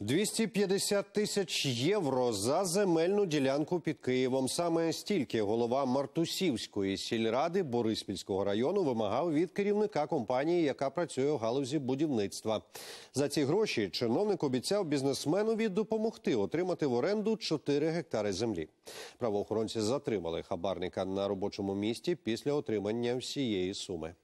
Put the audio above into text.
250 тисяч євро за земельну ділянку під Києвом. Саме стільки голова Мартусівської сільради Бориспільського району вимагав від керівника компанії, яка працює у галузі будівництва. За ці гроші чиновник обіцяв бізнесменові допомогти отримати в оренду 4 гектари землі. Правоохоронці затримали хабарника на робочому місці після отримання всієї суми.